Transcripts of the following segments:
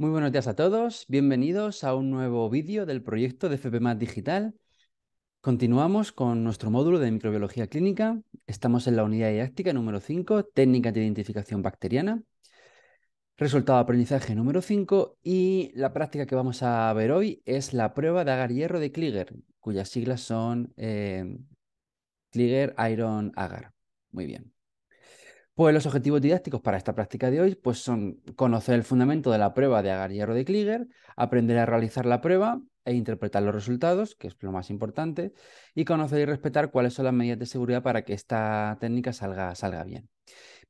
Muy buenos días a todos, bienvenidos a un nuevo vídeo del proyecto de FPMAT Digital. Continuamos con nuestro módulo de microbiología clínica. Estamos en la unidad didáctica número 5, técnicas de identificación bacteriana, resultado de aprendizaje número 5 y la práctica que vamos a ver hoy es la prueba de agar hierro de Klieger, cuyas siglas son eh, Klieger Iron Agar. Muy bien. Pues los objetivos didácticos para esta práctica de hoy pues son conocer el fundamento de la prueba de Agar-Hierro de Klieger, aprender a realizar la prueba e interpretar los resultados, que es lo más importante, y conocer y respetar cuáles son las medidas de seguridad para que esta técnica salga, salga bien.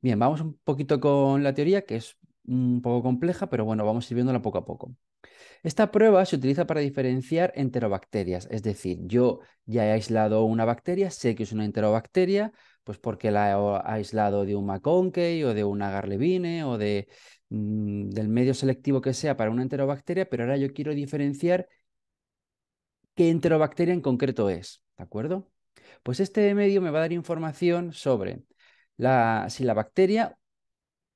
Bien, vamos un poquito con la teoría, que es un poco compleja, pero bueno, vamos a viéndola poco a poco. Esta prueba se utiliza para diferenciar enterobacterias, es decir, yo ya he aislado una bacteria, sé que es una enterobacteria, pues porque la he aislado de un maconkey o de una Garlevine o mm, del medio selectivo que sea para una enterobacteria, pero ahora yo quiero diferenciar qué enterobacteria en concreto es, ¿de acuerdo? Pues este medio me va a dar información sobre la, si la bacteria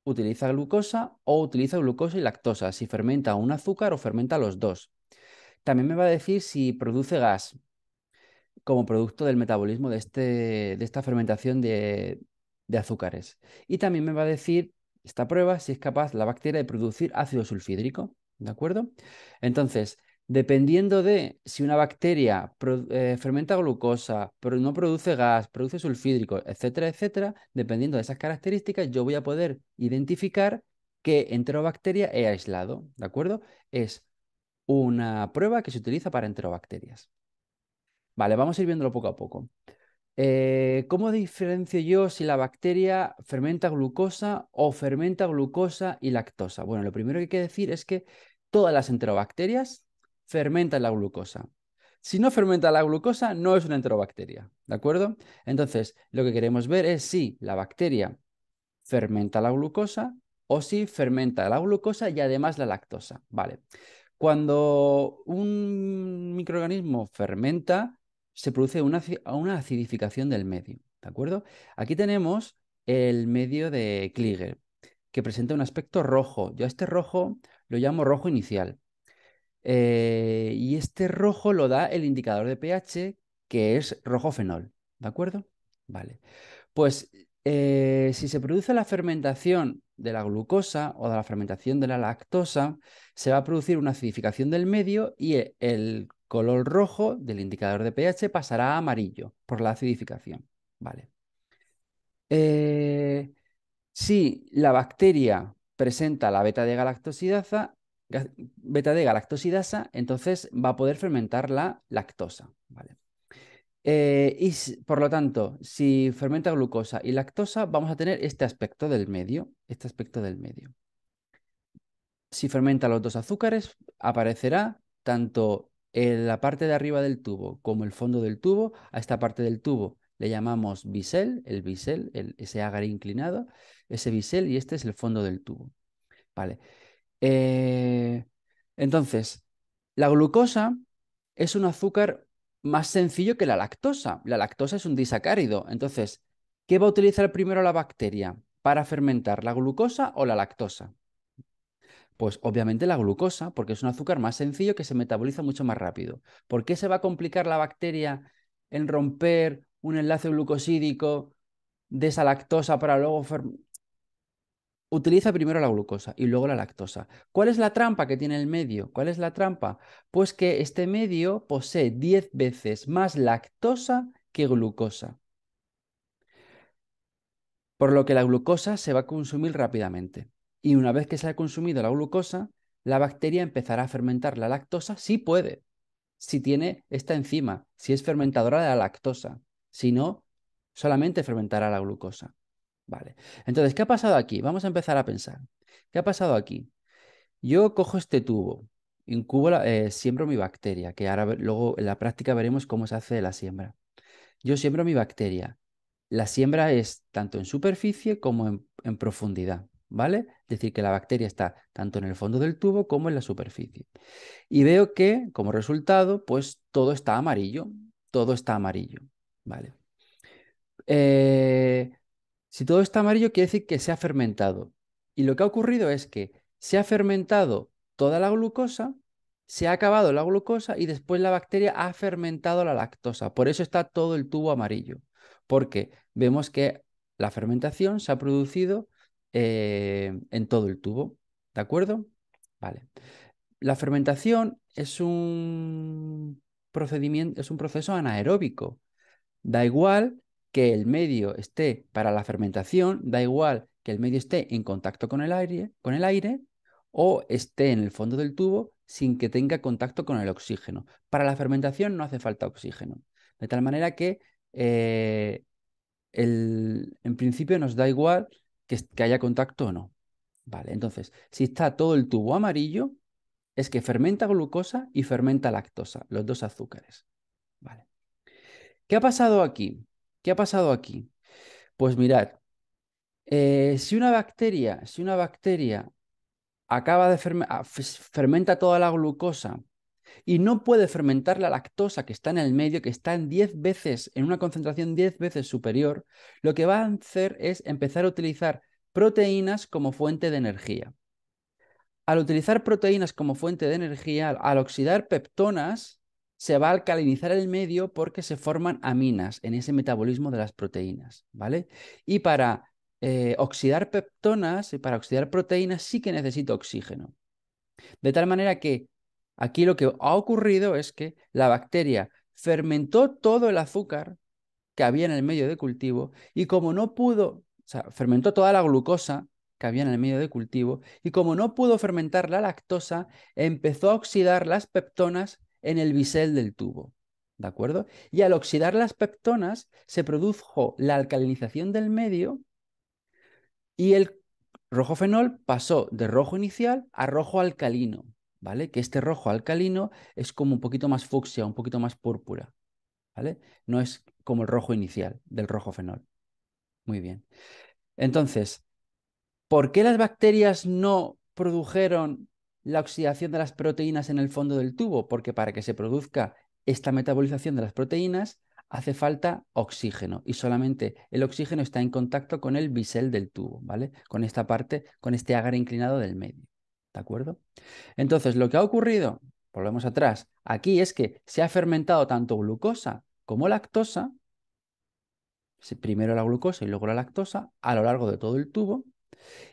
utiliza glucosa o utiliza glucosa y lactosa, si fermenta un azúcar o fermenta los dos. También me va a decir si produce gas, como producto del metabolismo de, este, esta fermentación de, azúcares. Y también me va a decir esta prueba si es capaz la bacteria de producir ácido sulfídrico, ¿de acuerdo? Entonces, dependiendo de si una bacteria eh, fermenta glucosa, pero no produce gas, produce sulfídrico, etcétera, etcétera, dependiendo de esas características, yo voy a poder identificar qué enterobacteria he aislado, ¿de acuerdo? Es una prueba que se utiliza para enterobacterias. Vale, vamos a ir viéndolo poco a poco. Eh, ¿Cómo diferencio yo si la bacteria fermenta glucosa o fermenta glucosa y lactosa? Bueno, lo primero que hay que decir es que todas las enterobacterias fermentan la glucosa. Si no fermenta la glucosa, no es una enterobacteria, ¿de acuerdo? Entonces, lo que queremos ver es si la bacteria fermenta la glucosa o si fermenta la glucosa y además la lactosa, ¿vale? Cuando un microorganismo fermenta, se produce una, una acidificación del medio. ¿De acuerdo? Aquí tenemos el medio de Klieger, que presenta un aspecto rojo. Yo a este rojo lo llamo rojo inicial. Eh, y este rojo lo da el indicador de pH, que es rojo fenol. ¿De acuerdo? Vale. Pues eh, si se produce la fermentación de la glucosa o de la fermentación de la lactosa, se va a producir una acidificación del medio y e-, el color rojo del indicador de pH pasará a amarillo por la acidificación. Vale. Eh, si la bacteria presenta la beta de galactosidasa, beta de galactosidasa, entonces va a poder fermentar la lactosa. Vale. Eh, y por lo tanto, si fermenta glucosa y lactosa, vamos a tener este aspecto del medio, este aspecto del medio. Si fermenta los dos azúcares, aparecerá tanto la parte de arriba del tubo como el fondo del tubo, a esta parte del tubo le llamamos bisel, el bisel, ese agar inclinado, ese bisel y este es el fondo del tubo. Vale. Eh, entonces, la glucosa es un azúcar más sencillo que la lactosa. La lactosa es un disacárido. Entonces, ¿qué va a utilizar primero la bacteria para fermentar, la glucosa o la lactosa? Pues obviamente la glucosa, porque es un azúcar más sencillo que se metaboliza mucho más rápido. ¿Por qué se va a complicar la bacteria en romper un enlace glucosídico de esa lactosa para luego... Utiliza primero la glucosa y luego la lactosa. ¿Cuál es la trampa que tiene el medio? ¿Cuál es la trampa? Pues que este medio posee 10 veces más lactosa que glucosa. Por lo que la glucosa se va a consumir rápidamente y una vez que se ha consumido la glucosa, la bacteria empezará a fermentar la lactosa si puede, si tiene esta enzima, si es fermentadora de la lactosa, si no, solamente fermentará la glucosa. Vale. Entonces, ¿qué ha pasado aquí? Vamos a empezar a pensar. ¿Qué ha pasado aquí? Yo cojo este tubo, incubo, eh, siembro mi bacteria, que ahora luego en la práctica veremos cómo se hace la siembra. Yo siembro mi bacteria. La siembra es tanto en superficie como en profundidad. ¿vale? Es decir, que la bacteria está tanto en el fondo del tubo como en la superficie. Y veo que, como resultado, pues todo está amarillo, todo está amarillo, ¿vale? Eh, si todo está amarillo, quiere decir que se ha fermentado. Y lo que ha ocurrido es que se ha fermentado toda la glucosa, se ha acabado la glucosa y después la bacteria ha fermentado la lactosa. Por eso está todo el tubo amarillo, porque vemos que la fermentación se ha producido eh, en todo el tubo. ¿De acuerdo? Vale. La fermentación es un procedimiento, es un proceso anaeróbico. Da igual que el medio esté para la fermentación, da igual que el medio esté en contacto con el aire, con el aire o esté en el fondo del tubo sin que tenga contacto con el oxígeno. Para la fermentación no hace falta oxígeno. De tal manera que eh, en principio nos da igual que, haya contacto o no. Vale, entonces, si está todo el tubo amarillo, es que fermenta glucosa y fermenta lactosa, los dos azúcares. Vale. ¿Qué ha pasado aquí? ¿Qué ha pasado aquí? Pues mirad, eh, si una bacteria, si una bacteria acaba de fermentar, ah, fermenta toda la glucosa y no puede fermentar la lactosa que está en el medio, que está en veces, en una concentración 10 veces superior, lo que va a hacer es empezar a utilizar proteínas como fuente de energía. Al utilizar proteínas como fuente de energía, al oxidar peptonas, se va a alcalinizar el medio porque se forman aminas en ese metabolismo de las proteínas, ¿vale? Y para eh, oxidar peptonas y para oxidar proteínas sí que necesito oxígeno. De tal manera que Aquí lo que ha ocurrido es que la bacteria fermentó todo el azúcar que había en el medio de cultivo y como no pudo, o sea, fermentó toda la glucosa que había en el medio de cultivo y como no pudo fermentar la lactosa, empezó a oxidar las peptonas en el bisel del tubo. ¿De acuerdo? Y al oxidar las peptonas se produjo la alcalinización del medio y el rojo fenol pasó de rojo inicial a rojo alcalino. Que este rojo alcalino es como un poquito más fucsia, un poquito más púrpura, ¿vale? No es como el rojo inicial del rojo fenol. Muy bien. Entonces, ¿por qué las bacterias no produjeron la oxidación de las proteínas en el fondo del tubo? Porque para que se produzca esta metabolización de las proteínas hace falta oxígeno y solamente el oxígeno está en contacto con el bisel del tubo, ¿vale? Con esta parte, con este agar inclinado del medio. ¿De acuerdo? Entonces, lo que ha ocurrido, volvemos atrás, aquí es que se ha fermentado tanto glucosa como lactosa, primero la glucosa y luego la lactosa, a lo largo de todo el tubo.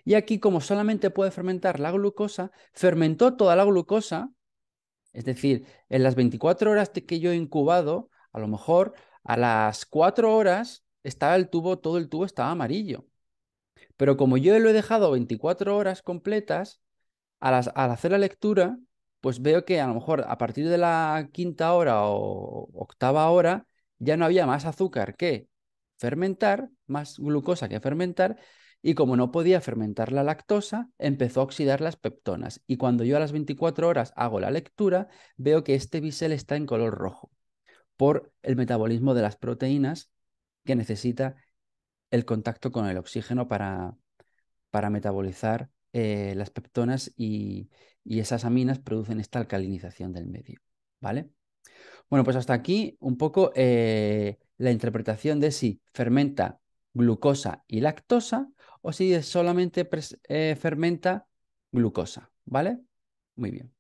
Y aquí, como solamente puede fermentar la glucosa, fermentó toda la glucosa, es decir, en las 24 horas que yo he incubado, a lo mejor a las 4 horas estaba el tubo, todo el tubo estaba amarillo. Pero como yo lo he dejado 24 horas completas, al, hacer la lectura, pues veo que a lo mejor a partir de la quinta hora o octava hora ya no había más azúcar que fermentar, más glucosa que fermentar, y como no podía fermentar la lactosa, empezó a oxidar las peptonas. Y cuando yo a las 24 horas hago la lectura, veo que este bisel está en color rojo por el metabolismo de las proteínas que necesita el contacto con el oxígeno para, para metabolizar eh, las peptonas y, esas aminas producen esta alcalinización del medio, ¿vale? Bueno, pues hasta aquí un poco eh, la interpretación de si fermenta glucosa y lactosa o si solamente eh, fermenta glucosa, ¿vale? Muy bien.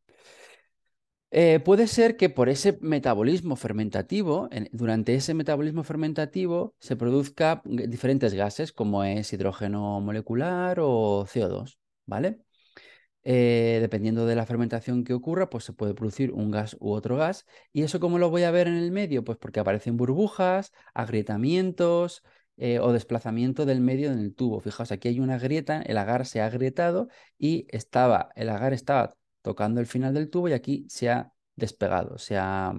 puede ser que por ese metabolismo fermentativo, durante ese metabolismo fermentativo, se produzcan diferentes gases como es hidrógeno molecular o CO2. ¿vale? Eh, dependiendo de la fermentación que ocurra, pues se puede producir un gas u otro gas. ¿Y eso cómo lo voy a ver en el medio? Pues porque aparecen burbujas, agrietamientos eh, o desplazamiento del medio en el tubo. Fijaos, aquí hay una grieta, el agar se ha agrietado y estaba, el agar estaba tocando el final del tubo y aquí se ha despegado, se ha,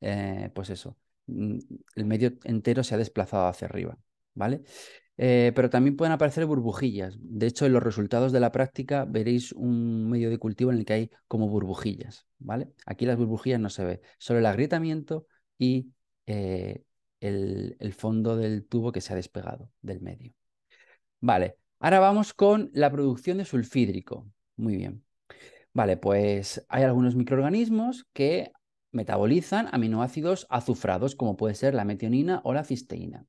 eh, pues eso, mm, el medio entero se ha desplazado hacia arriba, ¿vale? Eh, pero también pueden aparecer burbujillas. De hecho, en los resultados de la práctica veréis un medio de cultivo en el que hay como burbujillas, ¿vale? Aquí las burbujillas no se ve, solo el agrietamiento y eh, el, fondo del tubo que se ha despegado del medio. Vale, ahora vamos con la producción de sulfídrico. Muy bien. Vale, pues hay algunos microorganismos que metabolizan aminoácidos azufrados, como puede ser la metionina o la cisteína.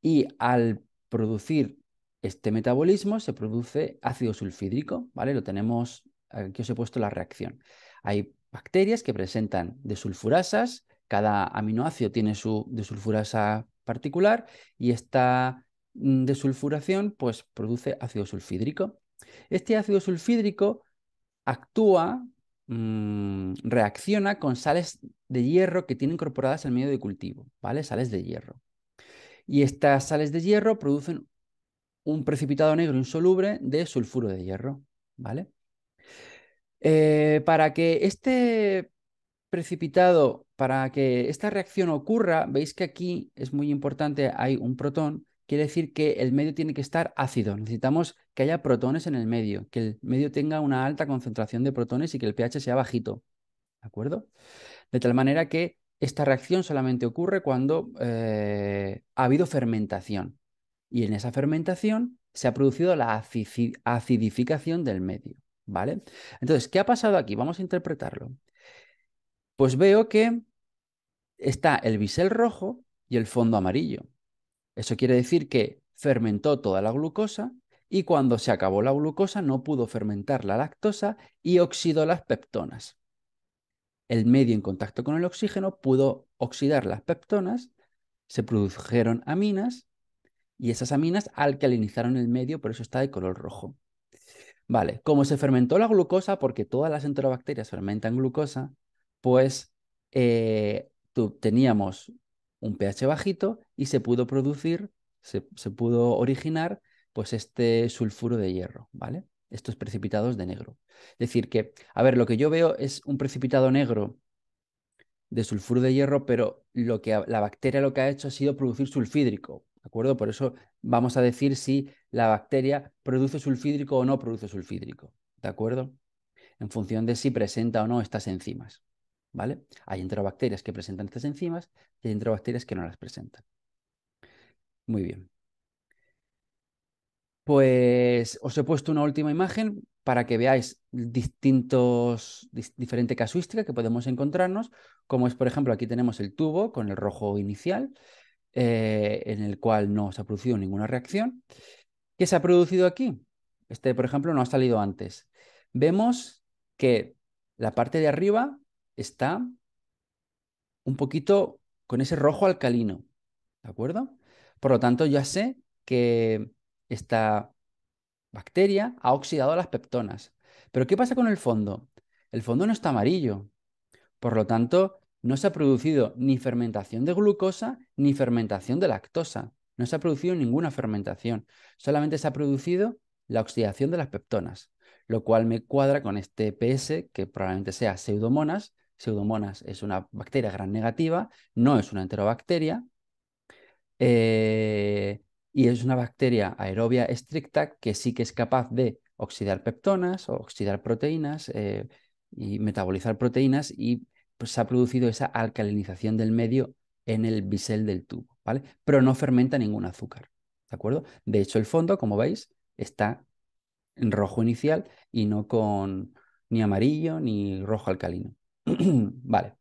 Y al producir este metabolismo, se produce ácido sulfídrico, ¿vale? Lo tenemos, aquí os he puesto la reacción. Hay bacterias que presentan desulfurasas, cada aminoácido tiene su desulfurasa particular y esta mm, desulfuración pues produce ácido sulfídrico. Este ácido sulfídrico actúa, mm, reacciona con sales de hierro que tiene incorporadas al medio de cultivo, ¿vale? Sales de hierro. Y estas sales de hierro producen un precipitado negro insoluble de sulfuro de hierro. ¿Vale? Eh, para que este precipitado, para que esta reacción ocurra, veis que aquí es muy importante, hay un protón, quiere decir que el medio tiene que estar ácido. Necesitamos que haya protones en el medio, que el medio tenga una alta concentración de protones y que el pH sea bajito. ¿De acuerdo? De tal manera que esta reacción solamente ocurre cuando eh, ha habido fermentación y en esa fermentación se ha producido la acidificación del medio, ¿vale? Entonces, ¿qué ha pasado aquí? Vamos a interpretarlo. Pues veo que está el bisel rojo y el fondo amarillo. Eso quiere decir que fermentó toda la glucosa y cuando se acabó la glucosa no pudo fermentar la lactosa y oxidó las peptonas el medio en contacto con el oxígeno pudo oxidar las peptonas, se produjeron aminas y esas aminas alcalinizaron el medio, por eso está de color rojo. Vale, como se fermentó la glucosa, porque todas las enterobacterias fermentan glucosa, pues eh, teníamos un pH bajito y se pudo producir, se, se pudo originar pues este sulfuro de hierro, ¿vale? estos precipitados de negro. Es decir, que, a ver, lo que yo veo es un precipitado negro de sulfuro de hierro, pero lo que la bacteria lo que ha hecho ha sido producir sulfídrico, ¿de acuerdo? Por eso vamos a decir si la bacteria produce sulfídrico o no produce sulfídrico, ¿de acuerdo? En función de si presenta o no estas enzimas, ¿vale? Hay enterobacterias que presentan estas enzimas y hay enterobacterias que no las presentan. Muy bien. Pues os he puesto una última imagen para que veáis distintos, diferentes diferente que podemos encontrarnos, como es, por ejemplo, aquí tenemos el tubo con el rojo inicial, eh, en el cual no se ha producido ninguna reacción. ¿Qué se ha producido aquí? Este, por ejemplo, no ha salido antes. Vemos que la parte de arriba está un poquito con ese rojo alcalino, ¿de acuerdo? Por lo tanto, ya sé que esta bacteria ha oxidado las peptonas. Pero ¿qué pasa con el fondo? El fondo no está amarillo. Por lo tanto, no se ha producido ni fermentación de glucosa ni fermentación de lactosa. No se ha producido ninguna fermentación. Solamente se ha producido la oxidación de las peptonas, lo cual me cuadra con este PS que probablemente sea pseudomonas. Pseudomonas es una bacteria gran negativa, no es una enterobacteria. Eh, y es una bacteria aerobia estricta que sí que es capaz de oxidar peptonas o oxidar proteínas eh, y metabolizar proteínas y pues, se ha producido esa alcalinización del medio en el bisel del tubo, ¿vale? Pero no fermenta ningún azúcar, ¿de acuerdo? De hecho, el fondo, como veis, está en rojo inicial y no con ni amarillo ni rojo alcalino. vale.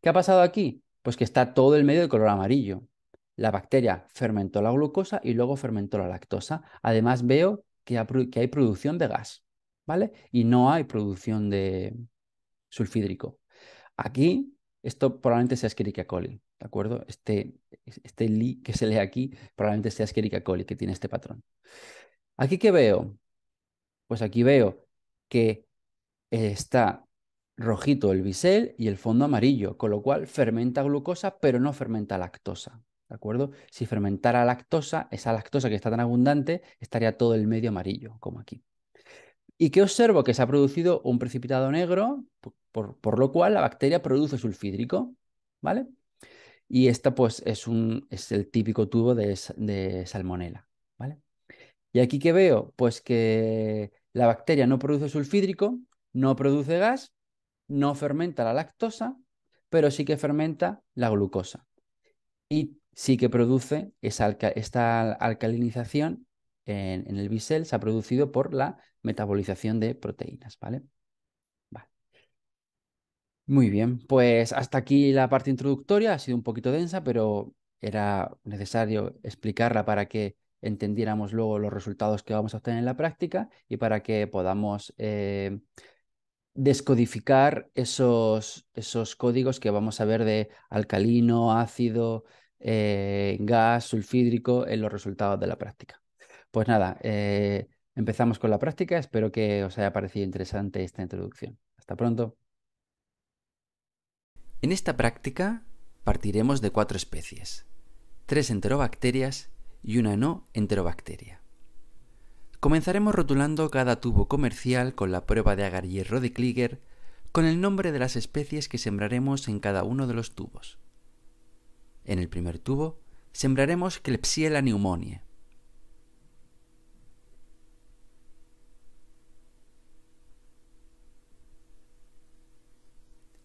¿Qué ha pasado aquí? Pues que está todo el medio de color amarillo la bacteria fermentó la glucosa y luego fermentó la lactosa. Además veo que, hay producción de gas, ¿vale? Y no hay producción de sulfídrico. Aquí, esto probablemente sea Escherichia coli, ¿de acuerdo? Este, este li que se lee aquí probablemente sea Escherichia coli que tiene este patrón. ¿Aquí qué veo? Pues aquí veo que está rojito el bisel y el fondo amarillo, con lo cual fermenta glucosa, pero no fermenta lactosa. ¿De acuerdo? Si fermentara lactosa, esa lactosa que está tan abundante, estaría todo el medio amarillo, como aquí. ¿Y qué observo? Que se ha producido un precipitado negro, por, lo cual la bacteria produce sulfídrico, ¿vale? Y esta, pues, es, un, es el típico tubo de, de salmonela, ¿vale? Y aquí ¿qué veo, pues que la bacteria no produce sulfídrico, no produce gas, no fermenta la lactosa, pero sí que fermenta la glucosa. Y sí que produce esta alcalinización en, el bisel, se ha producido por la metabolización de proteínas, ¿vale? Muy bien, pues hasta aquí la parte introductoria, ha sido un poquito densa, pero era necesario explicarla para que entendiéramos luego los resultados que vamos a obtener en la práctica y para que podamos eh, descodificar esos, esos códigos que vamos a ver de alcalino, ácido, eh, gas sulfídrico en los resultados de la práctica. Pues nada, eh, empezamos con la práctica. Espero que os haya parecido interesante esta introducción. Hasta pronto. En esta práctica partiremos de cuatro especies, tres enterobacterias y una no enterobacteria. Comenzaremos rotulando cada tubo comercial con la prueba de agar hierro de Klieger con el nombre de las especies que sembraremos en cada uno de los tubos. En el primer tubo sembraremos Klebsiella pneumoniae.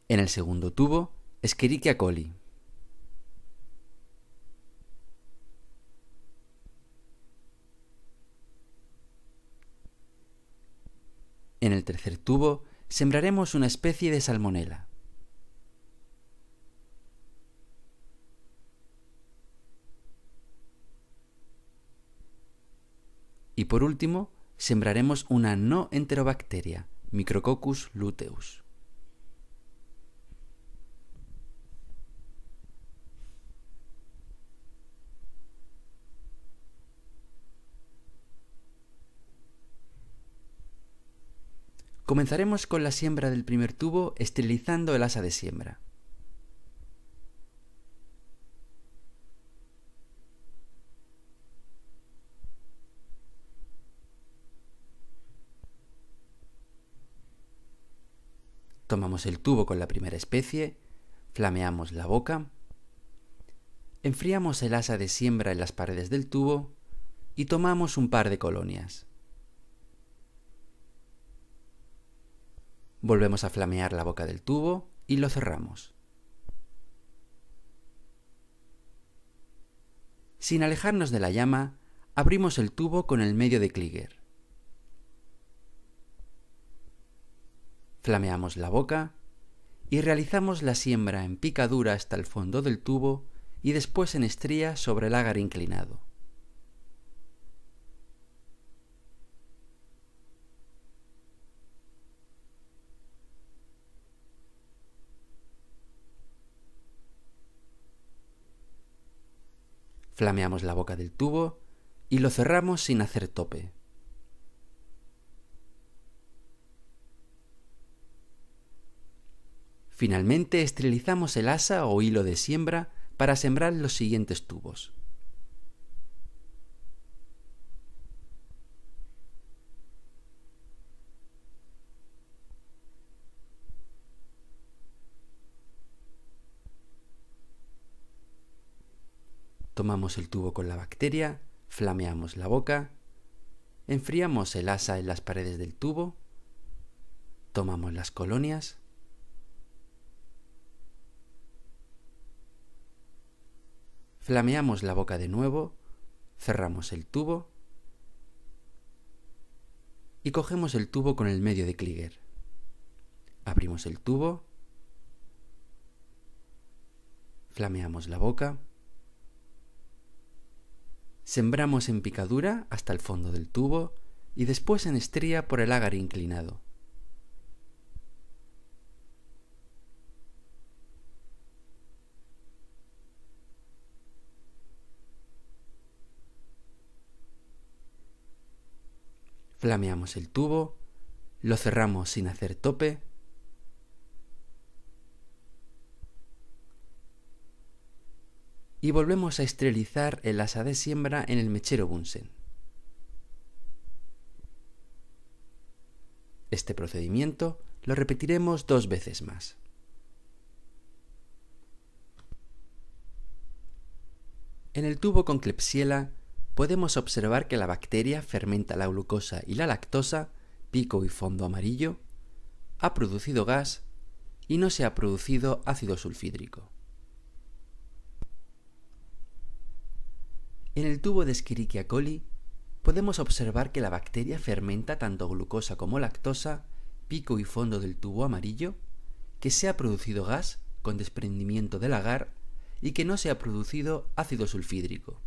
En el segundo tubo, Escherichia coli. En el tercer tubo, sembraremos una especie de salmonela. Y por último, sembraremos una no enterobacteria, Micrococcus luteus. Comenzaremos con la siembra del primer tubo esterilizando el asa de siembra. tomamos el tubo con la primera especie, flameamos la boca, enfriamos el asa de siembra en las paredes del tubo y tomamos un par de colonias. Volvemos a flamear la boca del tubo y lo cerramos. Sin alejarnos de la llama, abrimos el tubo con el medio de Klieger. flameamos la boca y realizamos la siembra en picadura hasta el fondo del tubo y después en estría sobre el ágar inclinado. Flameamos la boca del tubo y lo cerramos sin hacer tope. Finalmente esterilizamos el asa o hilo de siembra para sembrar los siguientes tubos. Tomamos el tubo con la bacteria, flameamos la boca, enfriamos el asa en las paredes del tubo, tomamos las colonias, flameamos la boca de nuevo, cerramos el tubo y cogemos el tubo con el medio de Klieger. Abrimos el tubo, flameamos la boca, sembramos en picadura hasta el fondo del tubo y después en estría por el ágar inclinado. Flameamos el tubo, lo cerramos sin hacer tope. Y volvemos a esterilizar el asa de siembra en el mechero Bunsen. Este procedimiento lo repetiremos dos veces más. En el tubo con clepsiela podemos observar que la bacteria fermenta la glucosa y la lactosa, pico y fondo amarillo, ha producido gas y no se ha producido ácido sulfídrico. En el tubo de Escherichia coli podemos observar que la bacteria fermenta tanto glucosa como lactosa, pico y fondo del tubo amarillo, que se ha producido gas con desprendimiento del agar y que no se ha producido ácido sulfídrico.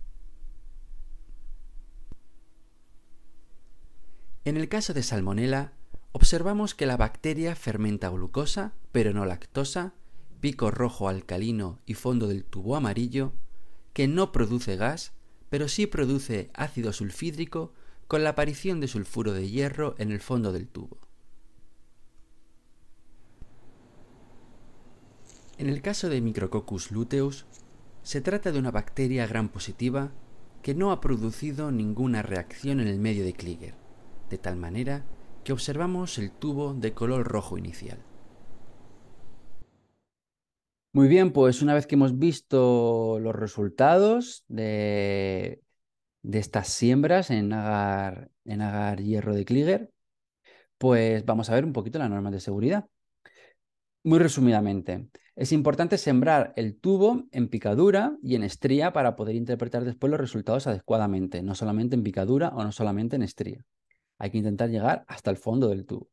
En el caso de Salmonella, observamos que la bacteria fermenta glucosa, pero no lactosa, pico rojo alcalino y fondo del tubo amarillo, que no produce gas, pero sí produce ácido sulfídrico con la aparición de sulfuro de hierro en el fondo del tubo. En el caso de Micrococcus luteus, se trata de una bacteria gran positiva que no ha producido ninguna reacción en el medio de Klieger de tal manera que observamos el tubo de color rojo inicial. Muy bien, pues una vez que hemos visto los resultados de, estas siembras en agar, en agar hierro de Klieger, pues vamos a ver un poquito las normas de seguridad. Muy resumidamente, es importante sembrar el tubo en picadura y en estría para poder interpretar después los resultados adecuadamente, no solamente en picadura o no solamente en estría. Hay que intentar llegar hasta el fondo del tubo.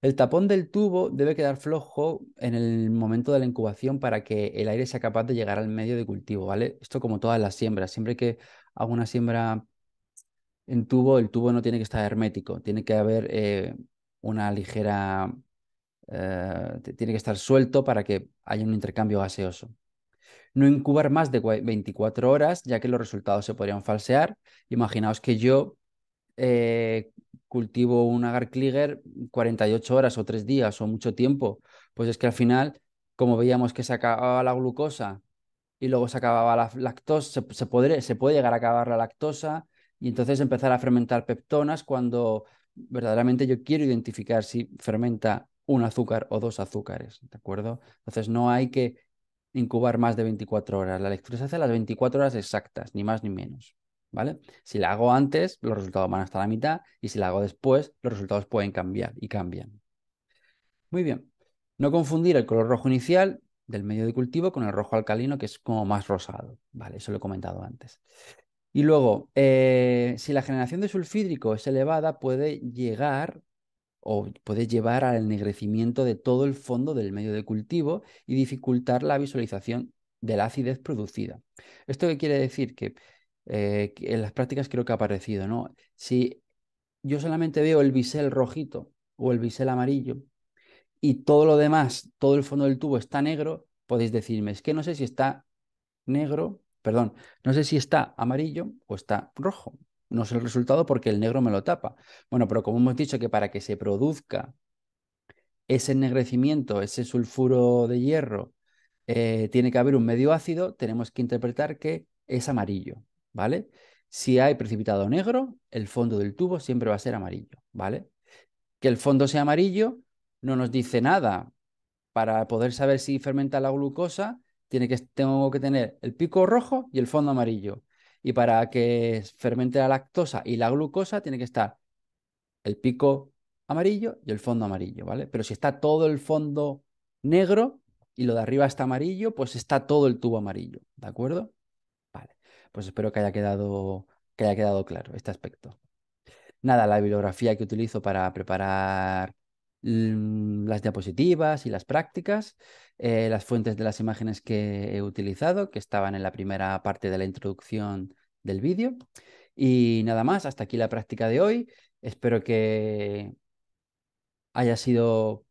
El tapón del tubo debe quedar flojo en el momento de la incubación para que el aire sea capaz de llegar al medio de cultivo, ¿vale? Esto como todas las siembras. Siempre que hago una siembra en tubo, el tubo no tiene que estar hermético, tiene que haber eh, una ligera... Eh, tiene que estar suelto para que haya un intercambio gaseoso. No incubar más de 24 horas, ya que los resultados se podrían falsear. Imaginaos que yo eh, cultivo un agar Klieger 48 horas o 3 días o mucho tiempo. Pues es que al final, como veíamos que se acababa la glucosa y luego se acababa la lactosa, se, se puede llegar a acabar la lactosa y entonces empezar a fermentar peptonas cuando verdaderamente yo quiero identificar si fermenta un azúcar o dos azúcares, ¿de acuerdo? Entonces no hay que incubar más de 24 horas. La lectura se hace a las 24 horas exactas, ni más ni menos. ¿vale? Si la hago antes, los resultados van hasta la mitad y si la hago después, los resultados pueden cambiar y cambian. Muy bien. No confundir el color rojo inicial del medio de cultivo con el rojo alcalino, que es como más rosado, ¿vale? Eso lo he comentado antes. Y luego, eh, si la generación de sulfídrico es elevada, puede llegar o puede llevar al ennegrecimiento de todo el fondo del medio de cultivo y dificultar la visualización de la acidez producida. ¿Esto qué quiere decir? Que eh, en las prácticas creo que ha aparecido, ¿no? Si yo solamente veo el bisel rojito o el bisel amarillo y todo lo demás, todo el fondo del tubo está negro, podéis decirme, es que no sé si está negro, perdón, no sé si está amarillo o está rojo. No sé el resultado porque el negro me lo tapa. Bueno, pero como hemos dicho que para que se produzca ese ennegrecimiento, ese sulfuro de hierro, eh, tiene que haber un medio ácido, tenemos que interpretar que es amarillo. ¿vale? Si hay precipitado negro, el fondo del tubo siempre va a ser amarillo, ¿vale? Que el fondo sea amarillo no nos dice nada. Para poder saber si fermenta la glucosa, tiene que, tengo que tener el pico rojo y el fondo amarillo. Y para que fermente la lactosa y la glucosa, tiene que estar el pico amarillo y el fondo amarillo, ¿vale? Pero si está todo el fondo negro y lo de arriba está amarillo, pues está todo el tubo amarillo, ¿de acuerdo? pues espero que haya quedado, que haya quedado claro este aspecto. Nada, la bibliografía que utilizo para preparar mm, las diapositivas y las prácticas, eh, las fuentes de las imágenes que he utilizado, que estaban en la primera parte de la introducción del vídeo. Y nada más, hasta aquí la práctica de hoy. Espero que haya sido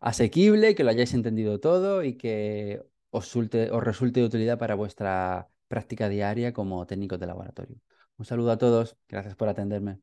asequible, que lo hayáis entendido todo y que os, os resulte de utilidad para vuestra práctica diaria como técnico de laboratorio. Un saludo a todos, gracias por atenderme.